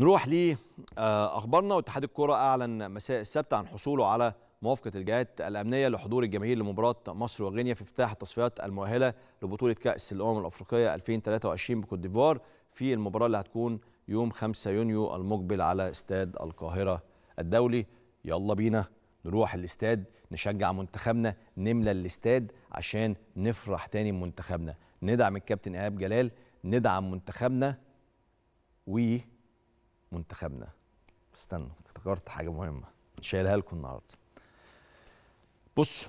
نروح لأخبارنا آه، واتحاد الكرة أعلن مساء السبت عن حصوله على موافقة الجهات الأمنية لحضور الجماهير لمباراة مصر وغينيا في افتتاح التصفيات المؤهلة لبطولة كأس الأمم الأفريقية 2023 بكوت ديفوار في المباراة اللي هتكون يوم 5 يونيو المقبل على استاد القاهرة الدولي يلا بينا نروح الاستاد نشجع منتخبنا نملى الاستاد عشان نفرح تاني بمنتخبنا ندعم الكابتن إيهاب جلال ندعم منتخبنا و منتخبنا استنوا افتكرت حاجه مهمه شايلها لكم النهارده بصوا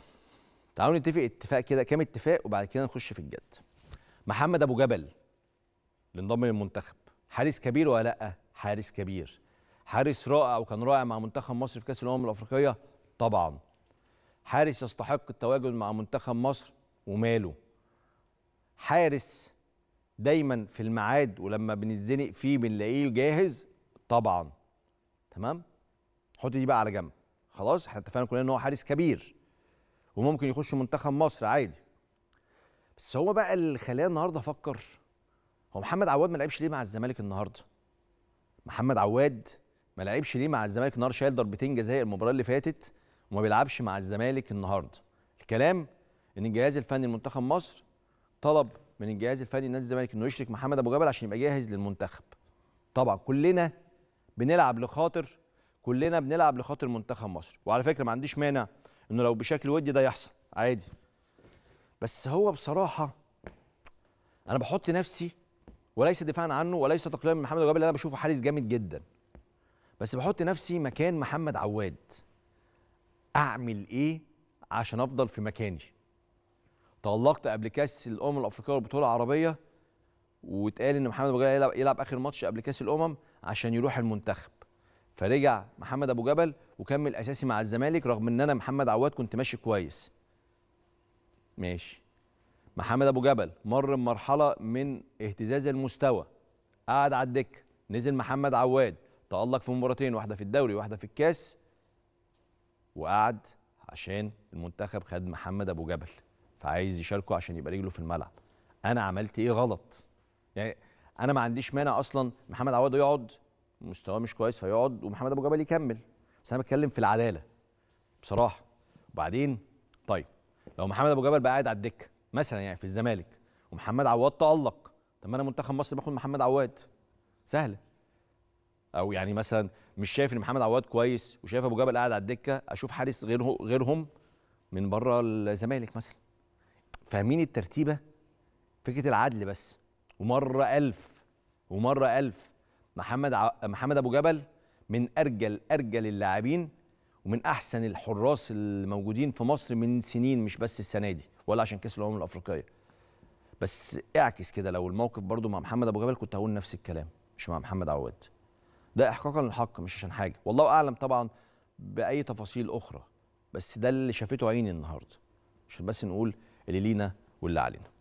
تعالوا نتفق اتفاق كده كام اتفاق وبعد كده نخش في الجد محمد ابو جبل اللي انضم للمنتخب حارس كبير ولا لا حارس كبير حارس رائع وكان رائع مع منتخب مصر في كاس الامم الافريقيه طبعا حارس يستحق التواجد مع منتخب مصر وماله حارس دايما في الميعاد ولما بنتزنق فيه بنلاقيه جاهز طبعا تمام حط دي بقى على جنب خلاص احنا اتفقنا كلنا ان هو حارس كبير وممكن يخش منتخب مصر عادي بس هو بقى اللي خلاني النهارده افكر هو محمد عواد ما لعبش ليه مع الزمالك النهارده محمد عواد ما لعبش ليه مع الزمالك النهارده شايل ضربتين جزاء المباراه اللي فاتت وما بيلعبش مع الزمالك النهارده الكلام ان الجهاز الفني لمنتخب مصر طلب من الجهاز الفني نادي الزمالك انه يشرك محمد ابو جبل عشان يبقى جاهز للمنتخب طبعا كلنا بنلعب لخاطر كلنا بنلعب لخاطر منتخب مصر وعلى فكره ما عنديش مانع انه لو بشكل ودي ده يحصل عادي بس هو بصراحه انا بحط نفسي وليس دفاعا عنه وليس تقليلا من محمد الجواب اللي انا بشوفه حارس جامد جدا بس بحط نفسي مكان محمد عواد اعمل ايه عشان افضل في مكاني تألقت قبل كاس الامم الافريقيه والبطوله العربيه واتقال ان محمد ابو جبل يلعب, يلعب اخر ماتش قبل كاس الامم عشان يروح المنتخب فرجع محمد ابو جبل وكمل اساسي مع الزمالك رغم ان انا محمد عواد كنت ماشي كويس ماشي محمد ابو جبل مر بمرحله من اهتزاز المستوى قعد على الدكه نزل محمد عواد تالق في مباراتين واحده في الدوري واحده في الكاس وقعد عشان المنتخب خد محمد ابو جبل فعايز يشاركه عشان يبقى رجله في الملعب انا عملت ايه غلط يعني انا ما عنديش مانع اصلا محمد عواد يقعد مستواه مش كويس فيقعد ومحمد ابو جبل يكمل بس انا بتكلم في العداله بصراحه وبعدين طيب لو محمد ابو جبل بقى قاعد على الدكه مثلا يعني في الزمالك ومحمد عواد تالق طب ما انا منتخب مصر باخد محمد عواد سهله او يعني مثلا مش شايف ان محمد عواد كويس وشايف ابو جبل قاعد على الدكه اشوف حارس غيره غيرهم من بره الزمالك مثلا فاهمين الترتيبه فكره العدل بس ومره ألف ومره ألف محمد ع... محمد ابو جبل من ارجل ارجل اللاعبين ومن احسن الحراس الموجودين في مصر من سنين مش بس السنه دي ولا عشان كاس الامم الافريقيه بس اعكس كده لو الموقف برضو مع محمد ابو جبل كنت هقول نفس الكلام مش مع محمد عواد ده احقاقا للحق مش عشان حاجه والله اعلم طبعا باي تفاصيل اخرى بس ده اللي شافته عيني النهارده عشان بس نقول اللي لينا واللي علينا